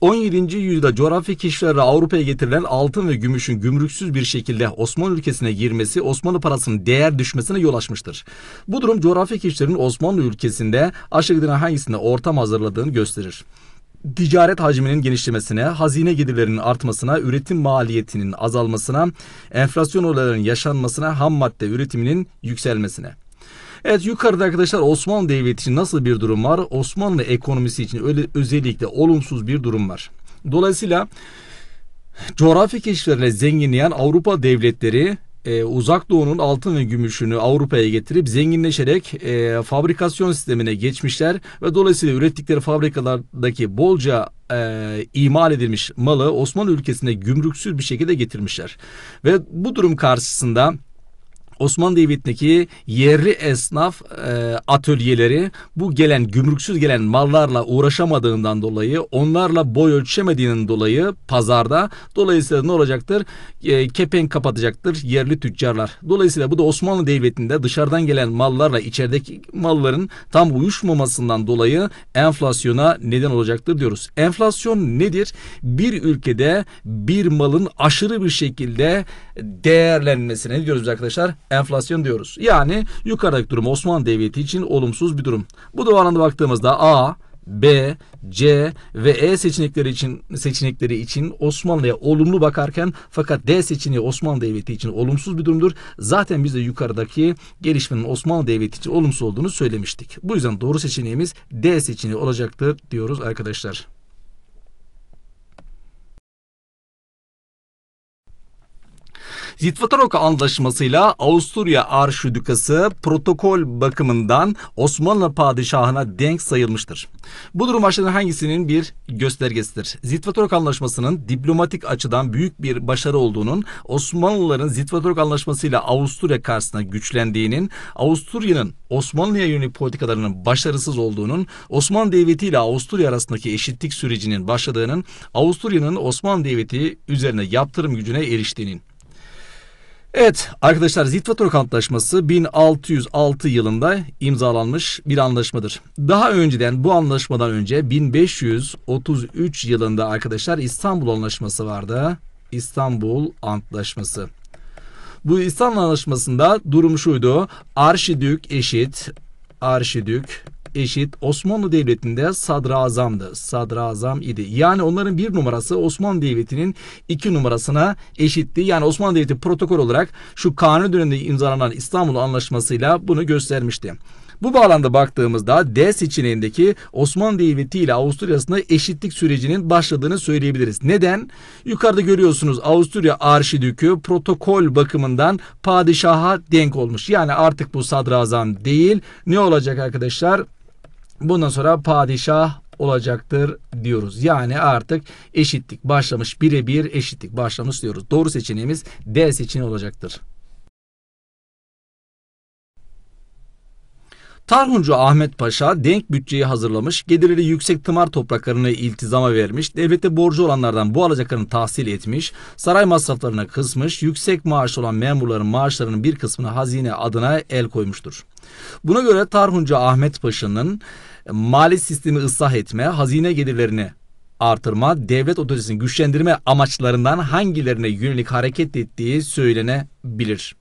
17. yüzyılda coğrafi keşiflerle Avrupa'ya getirilen altın ve gümüşün gümrüksüz bir şekilde Osmanlı ülkesine girmesi Osmanlı parasının değer düşmesine yol açmıştır. Bu durum coğrafi keşiflerin Osmanlı ülkesinde aşağıdan hangisinde ortam hazırladığını gösterir ticaret hacminin genişlemesine, hazine gelirlerinin artmasına, üretim maliyetinin azalmasına, enflasyon olaylarının yaşanmasına, ham madde üretiminin yükselmesine. Evet yukarıda arkadaşlar Osmanlı Devleti için nasıl bir durum var? Osmanlı ekonomisi için öyle özellikle olumsuz bir durum var. Dolayısıyla coğrafi keşiflerle zenginleyen Avrupa devletleri e, uzak doğunun altın ve gümüşünü Avrupa'ya getirip zenginleşerek e, fabrikasyon sistemine geçmişler ve dolayısıyla ürettikleri fabrikalardaki bolca e, imal edilmiş malı Osmanlı ülkesine gümrüksüz bir şekilde getirmişler. Ve bu durum karşısında Osmanlı Devleti'ndeki yerli esnaf e, atölyeleri bu gelen gümrüksüz gelen mallarla uğraşamadığından dolayı onlarla boy ölçemediğinin dolayı pazarda dolayısıyla ne olacaktır? E, kepenk kapatacaktır yerli tüccarlar. Dolayısıyla bu da Osmanlı Devleti'nde dışarıdan gelen mallarla içerideki malların tam uyuşmamasından dolayı enflasyona neden olacaktır diyoruz. Enflasyon nedir? Bir ülkede bir malın aşırı bir şekilde değerlenmesine ne diyoruz arkadaşlar? enflasyon diyoruz. Yani yukarıdaki durum Osmanlı Devleti için olumsuz bir durum. Bu doğalanda baktığımızda A, B, C ve E seçenekleri için seçenekleri için Osmanlı'ya olumlu bakarken fakat D seçeneği Osmanlı Devleti için olumsuz bir durumdur. Zaten biz de yukarıdaki gelişmenin Osmanlı Devleti için olumsuz olduğunu söylemiştik. Bu yüzden doğru seçeneğimiz D seçeneği olacaktır diyoruz arkadaşlar. Zitvatarok anlaşmasıyla Avusturya Arşidükası protokol bakımından Osmanlı padişahına denk sayılmıştır. Bu durum başlığının hangisinin bir göstergesidir? Zitvatarok anlaşmasının diplomatik açıdan büyük bir başarı olduğunun, Osmanlıların Zitvatarok anlaşmasıyla Avusturya karşısında güçlendiğinin, Avusturya'nın Osmanlı'ya yönelik politikalarının başarısız olduğunun, Osmanlı Devleti ile Avusturya arasındaki eşitlik sürecinin başladığının, Avusturya'nın Osmanlı Devleti üzerine yaptırım gücüne eriştiğinin. Evet arkadaşlar Zitvator Antlaşması 1606 yılında imzalanmış bir anlaşmadır. Daha önceden bu anlaşmadan önce 1533 yılında arkadaşlar İstanbul Anlaşması vardı. İstanbul Antlaşması. Bu İstanbul Anlaşması'nda durum şuydu. Arşidük eşit Arşidük eşit Osmanlı Devleti'nde sadrazamdı. Sadrazam idi. Yani onların bir numarası Osmanlı Devleti'nin iki numarasına eşitti. Yani Osmanlı Devleti protokol olarak şu kanun döneminde imzalanan İstanbul Anlaşması'yla bunu göstermişti. Bu bağlamda baktığımızda D seçeneğindeki Osmanlı Devleti ile Avusturya arasında eşitlik sürecinin başladığını söyleyebiliriz. Neden? Yukarıda görüyorsunuz Avusturya Arşidükü protokol bakımından padişaha denk olmuş. Yani artık bu sadrazam değil. Ne olacak arkadaşlar? Bundan sonra padişah olacaktır diyoruz. Yani artık eşitlik başlamış birebir eşitlik başlamış diyoruz. Doğru seçeneğimiz D seçeneği olacaktır. Tarhuncu Ahmet Paşa denk bütçeyi hazırlamış, gelirleri yüksek tımar topraklarını iltizama vermiş, devlete borcu olanlardan bu alacaklarını tahsil etmiş, saray masraflarına kısmış, yüksek maaş olan memurların maaşlarının bir kısmını hazine adına el koymuştur. Buna göre Tarhuncu Ahmet Paşa'nın mali sistemi ıslah etme, hazine gelirlerini artırma, devlet otoritesini güçlendirme amaçlarından hangilerine yönelik hareket ettiği söylenebilir.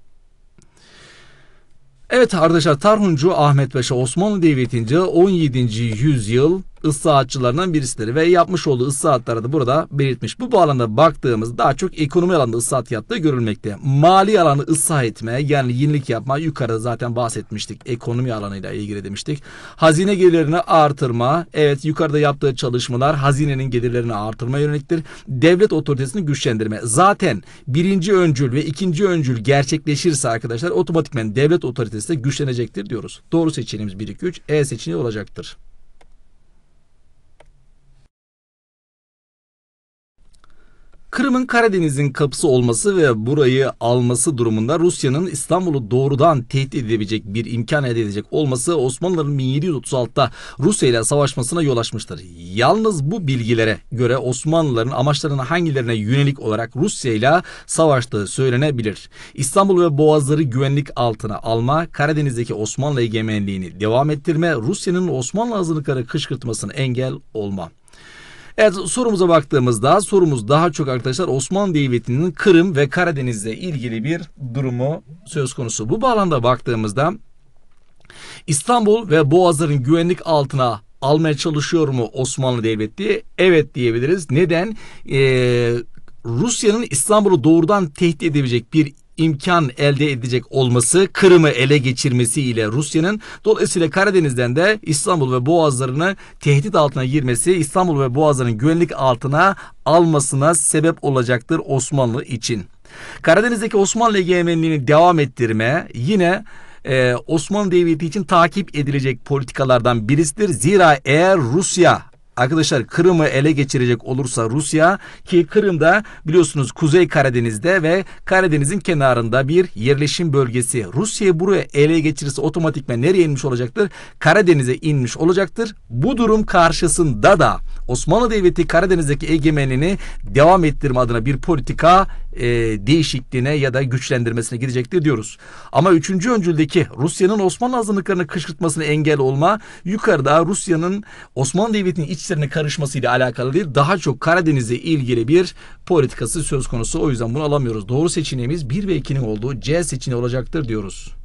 Evet arkadaşlar Tarhuncu Ahmet Paşa Osmanlı Devleti'nce 17. yüzyıl ısı saatçılarından birisidir ve yapmış olduğu ısı saatleri de burada belirtmiş. Bu bağlamda baktığımız daha çok ekonomi alanında ısı saat yaptığı görülmekte. Mali alanı ısı etme yani yenilik yapma yukarıda zaten bahsetmiştik. Ekonomi alanıyla ilgili demiştik. Hazine gelirlerini artırma evet yukarıda yaptığı çalışmalar hazinenin gelirlerini artırma yöneliktir. Devlet otoritesini güçlendirme. Zaten birinci öncül ve ikinci öncül gerçekleşirse arkadaşlar otomatikmen devlet otoritesi de güçlenecektir diyoruz. Doğru seçeneğimiz 1-2-3 E seçeneği olacaktır. Kırım'ın Karadeniz'in kapısı olması ve burayı alması durumunda Rusya'nın İstanbul'u doğrudan tehdit edebilecek bir imkan elde edecek olması Osmanlıların 1736'da Rusya ile savaşmasına yol açmıştır. Yalnız bu bilgilere göre Osmanlıların amaçlarının hangilerine yönelik olarak Rusya ile savaştığı söylenebilir. İstanbul ve Boğazları güvenlik altına alma, Karadeniz'deki Osmanlı egemenliğini devam ettirme, Rusya'nın Osmanlı hazırlıkları kışkırtmasını engel olma. Evet sorumuza baktığımızda sorumuz daha çok arkadaşlar Osmanlı Devleti'nin Kırım ve Karadeniz'le ilgili bir durumu söz konusu. Bu bağlamda baktığımızda İstanbul ve Boğazların güvenlik altına almaya çalışıyor mu Osmanlı Devleti? Evet diyebiliriz. Neden? Ee, Rusya'nın İstanbul'u doğrudan tehdit edebilecek bir imkan elde edecek olması Kırım'ı ele geçirmesi ile Rusya'nın dolayısıyla Karadeniz'den de İstanbul ve Boğazlarını tehdit altına girmesi İstanbul ve Boğazlarının güvenlik altına almasına sebep olacaktır Osmanlı için. Karadeniz'deki Osmanlı egemenliğini devam ettirme yine e, Osmanlı Devleti için takip edilecek politikalardan birisidir. Zira eğer Rusya Arkadaşlar Kırım'ı ele geçirecek olursa Rusya ki Kırım'da biliyorsunuz Kuzey Karadeniz'de ve Karadeniz'in kenarında bir yerleşim bölgesi. Rusya buraya ele geçirirse otomatikmen nereye inmiş olacaktır? Karadeniz'e inmiş olacaktır. Bu durum karşısında da Osmanlı Devleti Karadeniz'deki egemenliğini devam ettirme adına bir politika e, değişikliğine ya da güçlendirmesine gidecektir diyoruz. Ama 3. öncüldeki Rusya'nın Osmanlı azınlıklarını kışkırtmasına engel olma yukarıda Rusya'nın Osmanlı Devleti'nin içlerine karışmasıyla alakalı değil. Daha çok Karadeniz'e ilgili bir politikası söz konusu. O yüzden bunu alamıyoruz. Doğru seçeneğimiz 1 ve 2'nin olduğu C seçeneği olacaktır diyoruz.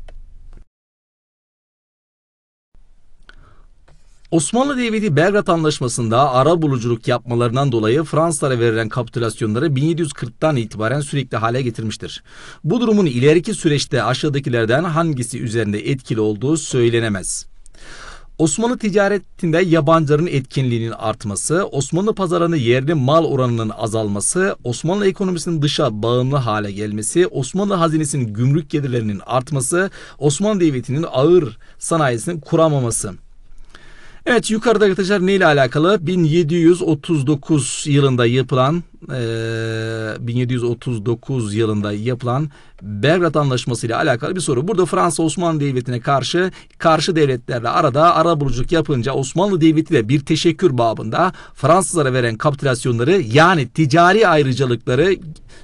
Osmanlı Devleti Belgrad Anlaşması'nda ara buluculuk yapmalarından dolayı Fransızlara verilen kapitülasyonları 1740'tan itibaren sürekli hale getirmiştir. Bu durumun ileriki süreçte aşağıdakilerden hangisi üzerinde etkili olduğu söylenemez. Osmanlı ticaretinde yabancıların etkinliğinin artması, Osmanlı pazarında yerli mal oranının azalması, Osmanlı ekonomisinin dışa bağımlı hale gelmesi, Osmanlı hazinesinin gümrük gelirlerinin artması, Osmanlı Devleti'nin ağır sanayisinin kuramaması. Evet yukarıda arkadaşlar neyle alakalı? 1739 yılında yapılan e, 1739 yılında yapılan Belgrad Anlaşması ile alakalı bir soru. Burada Fransa Osmanlı Devleti'ne karşı karşı devletlerle arada ara arabuluculuk yapınca Osmanlı Devleti de bir teşekkür babında Fransızlara veren kapitülasyonları yani ticari ayrıcalıkları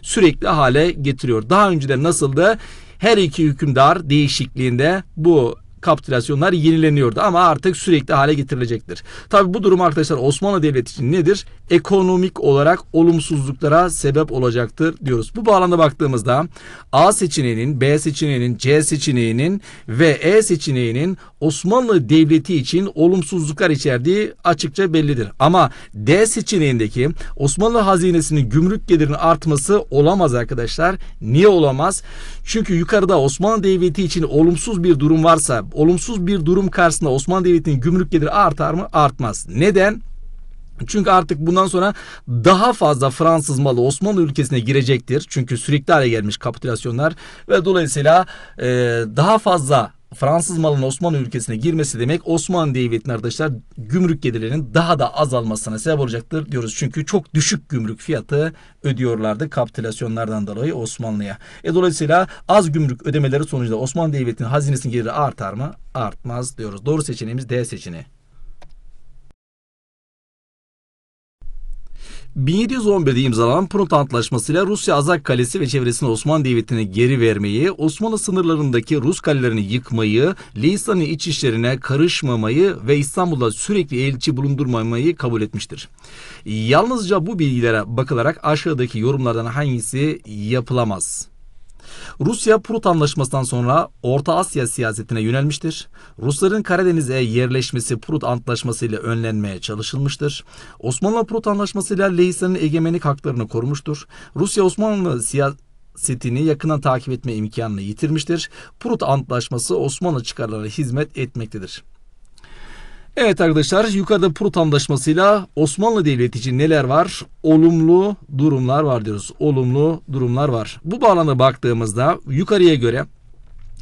sürekli hale getiriyor. Daha önce de nasıldı? Her iki hükümdar değişikliğinde bu kapitülasyonlar yenileniyordu ama artık sürekli hale getirilecektir. Tabi bu durum arkadaşlar Osmanlı Devleti için nedir? Ekonomik olarak olumsuzluklara sebep olacaktır diyoruz. Bu bağlamda baktığımızda A seçeneğinin, B seçeneğinin, C seçeneğinin ve E seçeneğinin Osmanlı Devleti için olumsuzluklar içerdiği açıkça bellidir. Ama D seçeneğindeki Osmanlı hazinesinin gümrük gelirinin artması olamaz arkadaşlar. Niye olamaz? Çünkü yukarıda Osmanlı Devleti için olumsuz bir durum varsa olumsuz bir durum karşısında Osmanlı Devleti'nin gümrük geliri artar mı? Artmaz. Neden? Çünkü artık bundan sonra daha fazla Fransız malı Osmanlı ülkesine girecektir. Çünkü sürekli hale gelmiş kapitülasyonlar ve dolayısıyla e, daha fazla Fransız malının Osmanlı ülkesine girmesi demek Osmanlı Devleti'nin arkadaşlar gümrük gelirlerinin daha da azalmasına sebep olacaktır diyoruz. Çünkü çok düşük gümrük fiyatı ödüyorlardı kapitülasyonlardan dolayı Osmanlı'ya. E dolayısıyla az gümrük ödemeleri sonucunda Osmanlı Devleti'nin hazinesinin geliri artar mı? Artmaz diyoruz. Doğru seçeneğimiz D seçeneği. 1711'de imzalanan Prut Antlaşması'yla Rusya Azak Kalesi ve çevresini Osmanlı Devleti'ne geri vermeyi, Osmanlı sınırlarındaki Rus kalelerini yıkmayı, Leistan'ın iç işlerine karışmamayı ve İstanbul'da sürekli elçi bulundurmamayı kabul etmiştir. Yalnızca bu bilgilere bakılarak aşağıdaki yorumlardan hangisi yapılamaz? Rusya-Prut Anlaşması'ndan sonra Orta Asya siyasetine yönelmiştir. Rusların Karadeniz'e yerleşmesi Prut Antlaşması ile önlenmeye çalışılmıştır. Osmanlı-Prut Antlaşması ile Lehistan'ın egemenlik haklarını korumuştur. Rusya-Osmanlı siyasetini yakından takip etme imkanını yitirmiştir. Prut Antlaşması Osmanlı çıkarlarına hizmet etmektedir. Evet arkadaşlar yukarıda Prut anlaşmasıyla Osmanlı Devleti için neler var? Olumlu durumlar var diyoruz. Olumlu durumlar var. Bu bağlamda baktığımızda yukarıya göre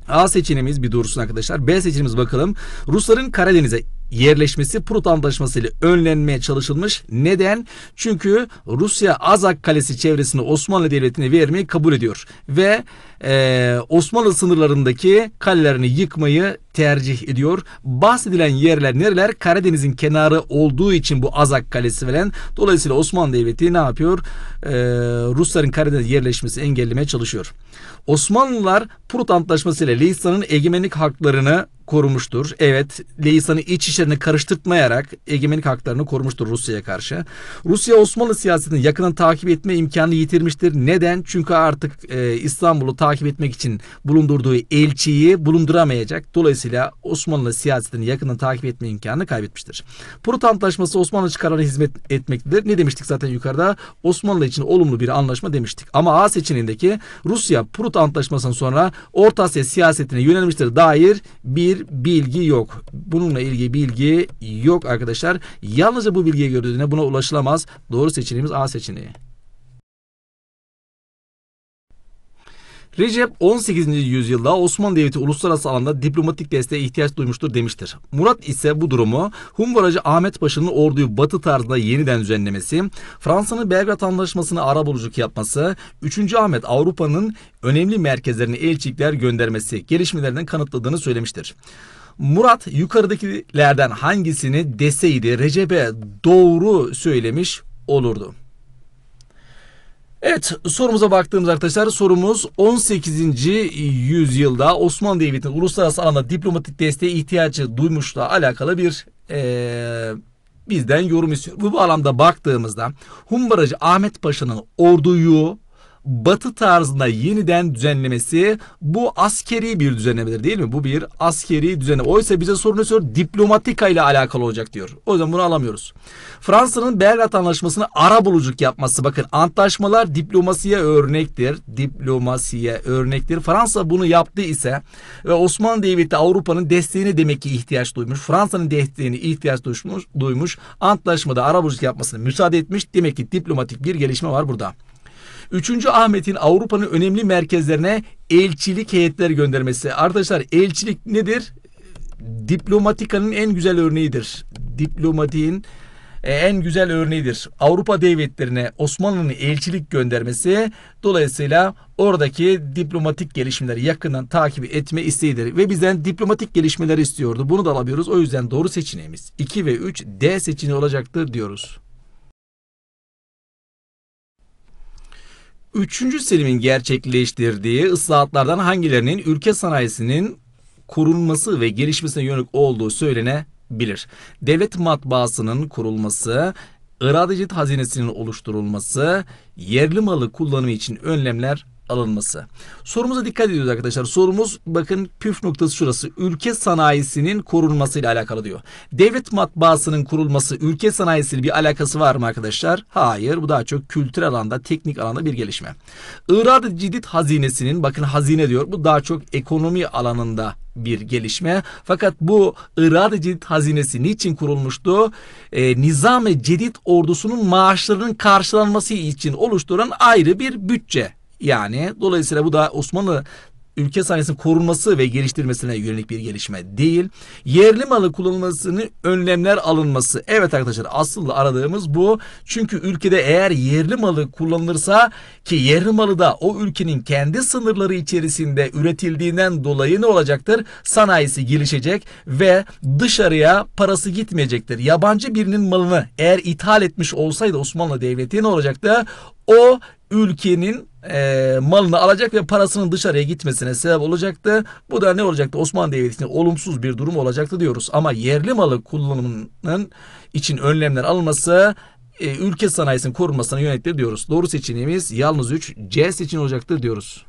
A seçeneğimiz bir dursun arkadaşlar. B seçeneğimiz bakalım. Rusların Karadeniz'e yerleşmesi Prut Antlaşması ile önlenmeye çalışılmış. Neden? Çünkü Rusya Azak Kalesi çevresini Osmanlı Devleti'ne vermeyi kabul ediyor. Ve e, Osmanlı sınırlarındaki kalelerini yıkmayı tercih ediyor. Bahsedilen yerler nereler? Karadeniz'in kenarı olduğu için bu Azak Kalesi falan. Dolayısıyla Osmanlı Devleti ne yapıyor? Ee, Rusların Karadeniz yerleşmesi engellemeye çalışıyor. Osmanlılar Prut Antlaşması ile Leistan'ın egemenlik haklarını korumuştur. Evet, Leistan'ı iç işlerine karıştırmayarak egemenlik haklarını korumuştur Rusya'ya karşı. Rusya Osmanlı siyasetini yakından takip etme imkanı yitirmiştir. Neden? Çünkü artık e, İstanbul'u takip etmek için bulundurduğu elçiyi bulunduramayacak. Dolayısıyla dolayısıyla Osmanlı siyasetini yakından takip etme imkanını kaybetmiştir. Prut Antlaşması Osmanlı çıkarına hizmet etmektedir. Ne demiştik zaten yukarıda? Osmanlı için olumlu bir anlaşma demiştik. Ama A seçeneğindeki Rusya Prut Antlaşması'ndan sonra Orta Asya siyasetine yönelmiştir dair bir bilgi yok. Bununla ilgili bilgi yok arkadaşlar. Yalnızca bu bilgiye göre buna ulaşılamaz. Doğru seçeneğimiz A seçeneği. Recep 18. yüzyılda Osmanlı Devleti uluslararası alanda diplomatik desteğe ihtiyaç duymuştur demiştir. Murat ise bu durumu Humbaracı Ahmet Paşa'nın orduyu batı tarzında yeniden düzenlemesi, Fransa'nın Belgrad Anlaşması'nı ara buluculuk yapması, 3. Ahmet Avrupa'nın önemli merkezlerine elçilikler göndermesi gelişmelerinden kanıtladığını söylemiştir. Murat yukarıdakilerden hangisini deseydi Recep'e doğru söylemiş olurdu. Evet sorumuza baktığımız arkadaşlar sorumuz 18. yüzyılda Osmanlı Devleti'nin uluslararası alanda diplomatik desteğe ihtiyacı duymuşla alakalı bir ee, bizden yorum istiyor. Bu alanda baktığımızda Humbaracı Ahmet Paşa'nın orduyu batı tarzında yeniden düzenlemesi bu askeri bir düzenlemedir değil mi? Bu bir askeri düzenleme. Oysa bize sorunu söylüyor diplomatika ile alakalı olacak diyor. O yüzden bunu alamıyoruz. Fransa'nın Belgrad Anlaşması'nı ara bulucuk yapması. Bakın antlaşmalar diplomasiye örnektir. Diplomasiye örnektir. Fransa bunu yaptı ise ve Osmanlı Devleti Avrupa'nın desteğine demek ki ihtiyaç duymuş. Fransa'nın desteğini ihtiyaç duymuş. duymuş. Antlaşmada ara bulucuk yapmasını müsaade etmiş. Demek ki diplomatik bir gelişme var burada. Üçüncü Ahmet'in Avrupa'nın önemli merkezlerine elçilik heyetler göndermesi. Arkadaşlar elçilik nedir? Diplomatikanın en güzel örneğidir. Diplomatiğin e, en güzel örneğidir. Avrupa devletlerine Osmanlı'nın elçilik göndermesi dolayısıyla oradaki diplomatik gelişmeleri yakından takip etme isteğidir. Ve bizden diplomatik gelişmeleri istiyordu. Bunu da alabiliyoruz, O yüzden doğru seçeneğimiz 2 ve 3 D seçeneği olacaktır diyoruz. Üçüncü Selim'in gerçekleştirdiği ıslahatlardan hangilerinin ülke sanayisinin kurulması ve gelişmesine yönelik olduğu söylenebilir. Devlet matbaasının kurulması, iradecit hazinesinin oluşturulması, yerli malı kullanımı için önlemler alınması. Sorumuza dikkat ediyoruz arkadaşlar. Sorumuz bakın püf noktası şurası. Ülke sanayisinin korunmasıyla alakalı diyor. Devlet matbaasının kurulması ülke sanayisiyle bir alakası var mı arkadaşlar? Hayır. Bu daha çok kültür alanda, teknik alanda bir gelişme. Irak Cidit Hazinesi'nin bakın hazine diyor. Bu daha çok ekonomi alanında bir gelişme. Fakat bu Irak Cedid Hazinesi niçin kurulmuştu? E, Nizam-ı Cedid ordusunun maaşlarının karşılanması için oluşturan ayrı bir bütçe yani dolayısıyla bu da Osmanlı ülke sayesinin korunması ve geliştirmesine yönelik bir gelişme değil. Yerli malı kullanılmasını önlemler alınması. Evet arkadaşlar asıl aradığımız bu. Çünkü ülkede eğer yerli malı kullanılırsa ki yerli malı da o ülkenin kendi sınırları içerisinde üretildiğinden dolayı ne olacaktır? Sanayisi gelişecek ve dışarıya parası gitmeyecektir. Yabancı birinin malını eğer ithal etmiş olsaydı Osmanlı Devleti ne olacaktı? o ülkenin e, malını alacak ve parasının dışarıya gitmesine sebep olacaktı. Bu da ne olacaktı? Osmanlı Devleti'nin olumsuz bir durum olacaktı diyoruz. Ama yerli malı kullanımının için önlemler alması, e, ülke sanayisinin korunmasına yönelik diyoruz. Doğru seçeneğimiz yalnız 3 C seçeneği olacaktır diyoruz.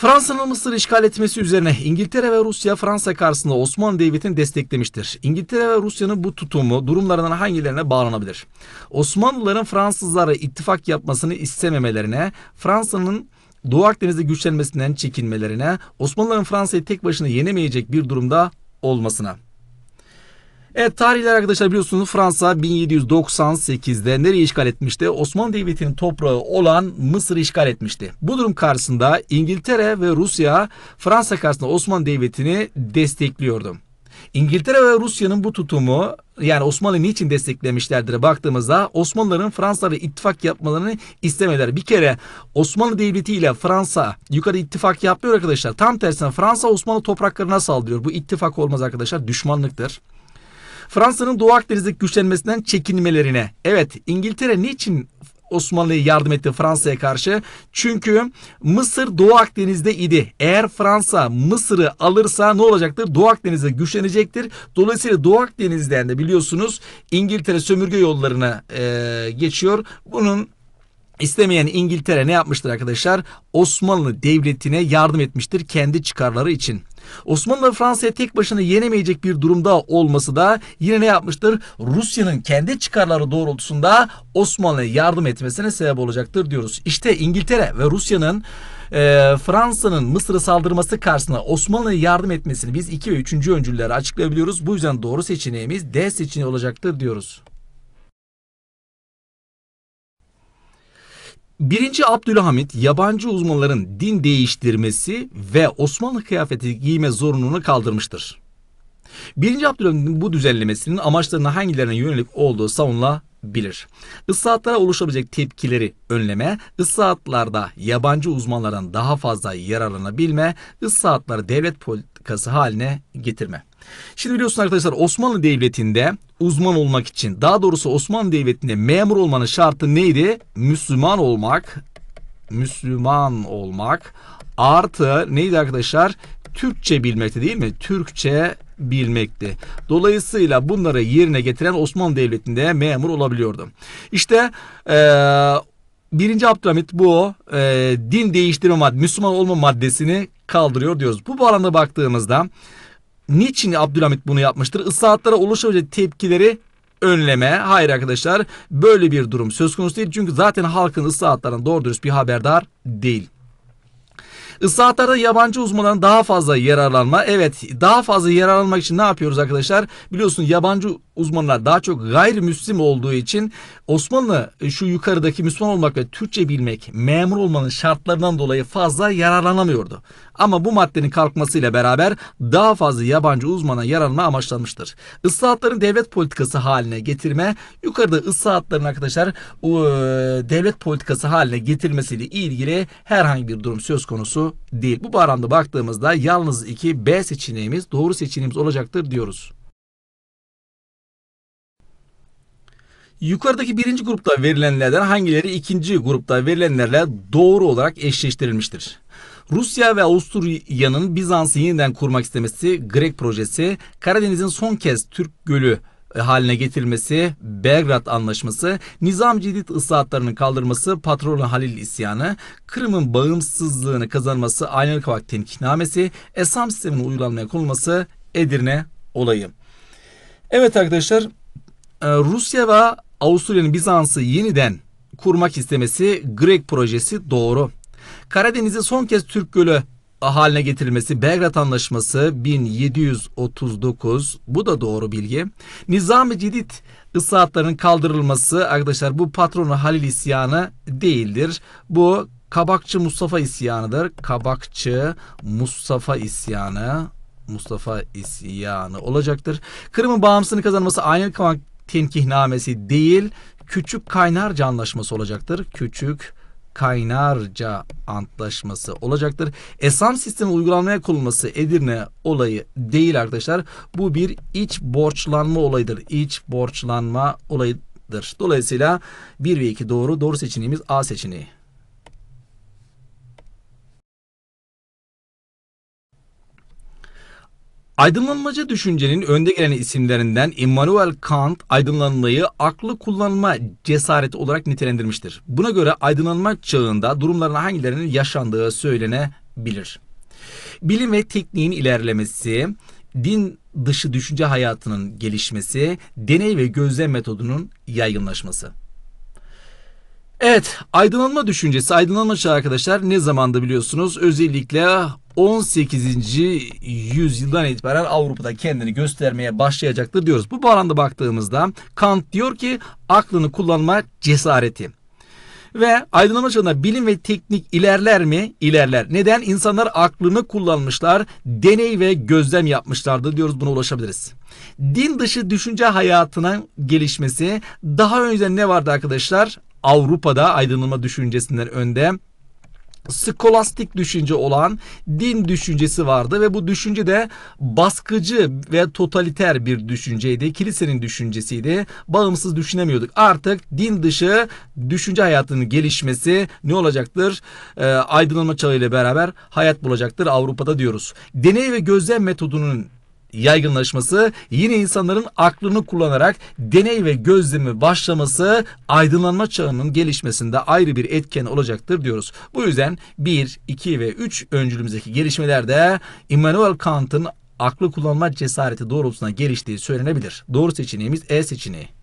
Fransa'nın Mısır işgal etmesi üzerine İngiltere ve Rusya Fransa karşısında Osmanlı Devleti'ni desteklemiştir. İngiltere ve Rusya'nın bu tutumu durumlarından hangilerine bağlanabilir? Osmanlıların Fransızlara ittifak yapmasını istememelerine, Fransa'nın Doğu Akdeniz'de güçlenmesinden çekinmelerine, Osmanlıların Fransa'yı tek başına yenemeyecek bir durumda olmasına. Evet tarihler arkadaşlar biliyorsunuz Fransa 1798'de nereyi işgal etmişti? Osmanlı Devleti'nin toprağı olan Mısır'ı işgal etmişti. Bu durum karşısında İngiltere ve Rusya Fransa karşısında Osmanlı Devleti'ni destekliyordu. İngiltere ve Rusya'nın bu tutumu yani Osmanlı niçin desteklemişlerdir baktığımızda Osmanlıların Fransa ittifak yapmalarını istemediler. Bir kere Osmanlı Devleti ile Fransa yukarı ittifak yapmıyor arkadaşlar. Tam tersine Fransa Osmanlı topraklarına saldırıyor. Bu ittifak olmaz arkadaşlar düşmanlıktır. Fransa'nın Doğu Akdeniz'deki güçlenmesinden çekinmelerine. Evet İngiltere niçin Osmanlı'ya yardım etti Fransa'ya karşı. Çünkü Mısır Doğu Akdeniz'de idi. Eğer Fransa Mısır'ı alırsa ne olacaktır? Doğu Akdeniz'de güçlenecektir. Dolayısıyla Doğu Akdeniz'den de biliyorsunuz İngiltere sömürge yollarına e, geçiyor. Bunun İstemeyen İngiltere ne yapmıştır arkadaşlar? Osmanlı Devleti'ne yardım etmiştir kendi çıkarları için. Osmanlı Fransa'ya tek başına yenemeyecek bir durumda olması da yine ne yapmıştır? Rusya'nın kendi çıkarları doğrultusunda Osmanlı'ya yardım etmesine sebep olacaktır diyoruz. İşte İngiltere ve Rusya'nın e, Fransa'nın Mısırı saldırması karşısında Osmanlı'ya yardım etmesini biz 2 ve 3. öncülleri açıklayabiliyoruz. Bu yüzden doğru seçeneğimiz D seçeneği olacaktır diyoruz. Birinci Abdülhamit yabancı uzmanların din değiştirmesi ve Osmanlı kıyafeti giyme zorunluluğunu kaldırmıştır. Birinci Abdülhamit'in bu düzenlemesinin amaçlarına hangilerine yönelik olduğu savunulabilir. Islatlara oluşabilecek tepkileri önleme, ıslatlarda yabancı uzmanlardan daha fazla yararlanabilme, ıslatları devlet markası haline getirme. Şimdi biliyorsunuz arkadaşlar Osmanlı Devleti'nde uzman olmak için daha doğrusu Osmanlı Devleti'nde memur olmanın şartı neydi? Müslüman olmak, Müslüman olmak artı neydi arkadaşlar? Türkçe bilmekti değil mi? Türkçe bilmekti. Dolayısıyla bunları yerine getiren Osmanlı Devleti'nde memur olabiliyordu. İşte e, Birinci Abdülhamit bu e, din değiştirme mad Müslüman olma maddesini kaldırıyor diyoruz. Bu bağlamda baktığımızda niçin Abdülhamit bunu yapmıştır? Islahatlara oluşabilecek tepkileri önleme. Hayır arkadaşlar böyle bir durum söz konusu değil. Çünkü zaten halkın ıslahatlarından doğru dürüst bir haberdar değil. Islahatlarda yabancı uzmanların daha fazla yararlanma. Evet daha fazla yararlanmak için ne yapıyoruz arkadaşlar? Biliyorsun yabancı uzmanlar daha çok gayrimüslim olduğu için Osmanlı e, şu yukarıdaki Müslüman olmak ve Türkçe bilmek, memur olmanın şartlarından dolayı fazla yararlanamıyordu. Ama bu maddenin kalkmasıyla beraber daha fazla yabancı uzmana yararlanma amaçlanmıştır. Islahatların devlet politikası haline getirme, yukarıda ıslahatların arkadaşlar e, devlet politikası haline getirmesiyle ilgili herhangi bir durum söz konusu değil. Bu bağlamda baktığımızda yalnız iki B seçeneğimiz doğru seçeneğimiz olacaktır diyoruz. Yukarıdaki birinci grupta verilenlerden hangileri ikinci grupta verilenlerle doğru olarak eşleştirilmiştir? Rusya ve Avusturya'nın Bizans'ı yeniden kurmak istemesi, Grek projesi, Karadeniz'in son kez Türk Gölü e, haline getirilmesi, Belgrad Anlaşması, Nizam Cedid ıslahatlarının kaldırması, Patron Halil isyanı, Kırım'ın bağımsızlığını kazanması, Aynılık Tenknamesi, Esam sisteminin uygulanmaya konulması, Edirne olayı. Evet arkadaşlar e, Rusya ve Avusturya'nın Bizans'ı yeniden kurmak istemesi Grek projesi doğru. Karadeniz'i son kez Türk Gölü haline getirilmesi Belgrad Anlaşması 1739 bu da doğru bilgi. Nizam-ı Cedid ıslahatlarının kaldırılması arkadaşlar bu patronu Halil isyanı değildir. Bu Kabakçı Mustafa isyanıdır. Kabakçı Mustafa isyanı Mustafa isyanı olacaktır. Kırım'ın bağımsızlığını kazanması Aynel tenkihnamesi değil Küçük Kaynarca Anlaşması olacaktır. Küçük Kaynarca Antlaşması olacaktır. Esam sistemi uygulanmaya konulması Edirne olayı değil arkadaşlar. Bu bir iç borçlanma olayıdır. İç borçlanma olayıdır. Dolayısıyla 1 ve 2 doğru. Doğru seçeneğimiz A seçeneği. Aydınlanmacı düşüncenin önde gelen isimlerinden Immanuel Kant aydınlanmayı aklı kullanma cesareti olarak nitelendirmiştir. Buna göre aydınlanma çağında durumların hangilerinin yaşandığı söylenebilir. Bilim ve tekniğin ilerlemesi, din dışı düşünce hayatının gelişmesi, deney ve gözlem metodunun yaygınlaşması. Evet, aydınlanma düşüncesi, aydınlanma çağı arkadaşlar ne zamanda biliyorsunuz? Özellikle 18. yüzyıldan itibaren Avrupa'da kendini göstermeye başlayacaktır diyoruz. Bu bağlamda baktığımızda Kant diyor ki aklını kullanma cesareti. Ve aydınlanma çağında bilim ve teknik ilerler mi? İlerler. Neden? İnsanlar aklını kullanmışlar, deney ve gözlem yapmışlardı diyoruz buna ulaşabiliriz. Din dışı düşünce hayatına gelişmesi daha önce ne vardı arkadaşlar? Avrupa'da aydınlanma düşüncesinden önde skolastik düşünce olan din düşüncesi vardı ve bu düşünce de baskıcı ve totaliter bir düşünceydi. Kilisenin düşüncesiydi. Bağımsız düşünemiyorduk. Artık din dışı düşünce hayatının gelişmesi ne olacaktır? E, aydınlanma çağı ile beraber hayat bulacaktır Avrupa'da diyoruz. Deney ve gözlem metodunun yaygınlaşması yine insanların aklını kullanarak deney ve gözlemi başlaması aydınlanma çağının gelişmesinde ayrı bir etken olacaktır diyoruz. Bu yüzden 1, 2 ve 3 öncülümüzdeki gelişmelerde Immanuel Kant'ın aklı kullanma cesareti doğrultusuna geliştiği söylenebilir. Doğru seçeneğimiz E seçeneği.